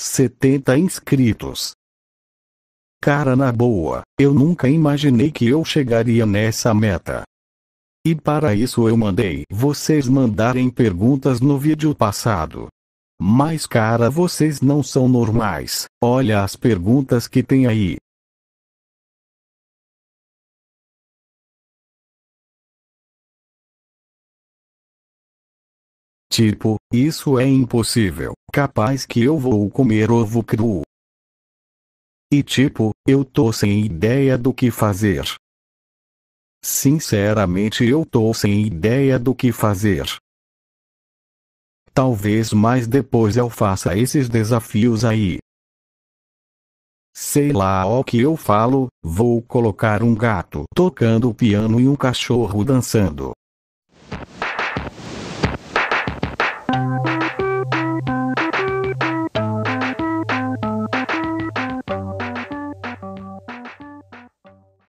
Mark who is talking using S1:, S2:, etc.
S1: 70 inscritos. Cara na boa, eu nunca imaginei que eu chegaria nessa meta. E para isso eu mandei vocês mandarem perguntas no vídeo passado. Mas cara, vocês não
S2: são normais. Olha as perguntas que tem aí. Tipo, isso é impossível, capaz que eu vou
S1: comer ovo cru. E tipo, eu tô sem ideia do que fazer. Sinceramente, eu tô sem ideia do que fazer. Talvez mais depois eu faça esses desafios aí. Sei lá o que eu falo, vou colocar
S3: um gato tocando piano e um cachorro dançando.